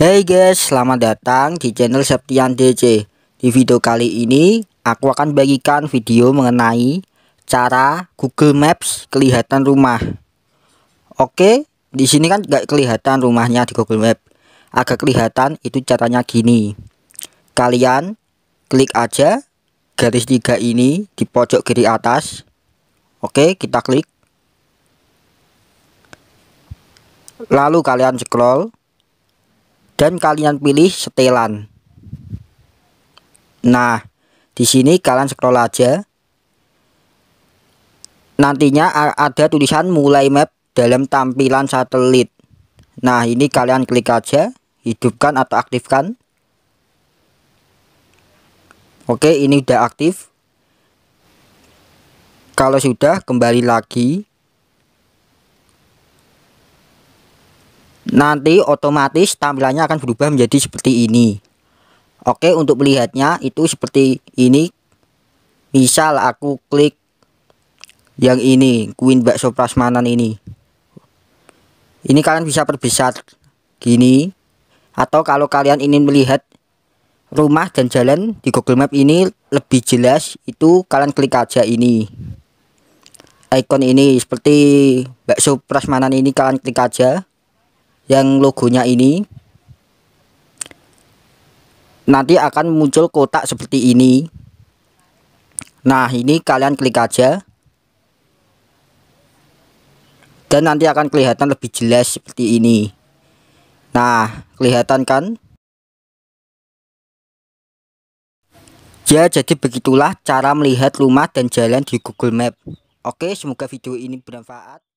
Hey guys, selamat datang di channel Septian DC. Di video kali ini, aku akan bagikan video mengenai cara Google Maps kelihatan rumah. Oke, di sini kan nggak kelihatan rumahnya di Google Maps. Agak kelihatan itu caranya gini. Kalian klik aja garis tiga ini di pojok kiri atas. Oke, kita klik. Lalu kalian scroll dan kalian pilih setelan nah di sini kalian scroll aja nantinya ada tulisan mulai map dalam tampilan satelit nah ini kalian klik aja hidupkan atau aktifkan Oke ini udah aktif kalau sudah kembali lagi nanti otomatis tampilannya akan berubah menjadi seperti ini Oke untuk melihatnya itu seperti ini misal aku klik yang ini Queen Bakso Prasmanan ini ini kalian bisa perbesar gini atau kalau kalian ingin melihat rumah dan jalan di Google Map ini lebih jelas itu kalian klik aja ini icon ini seperti bakso prasmanan ini kalian klik aja yang logonya ini nanti akan muncul kotak seperti ini nah ini kalian klik aja dan nanti akan kelihatan lebih jelas seperti ini nah kelihatan kan ya jadi begitulah cara melihat rumah dan jalan di Google Map oke semoga video ini bermanfaat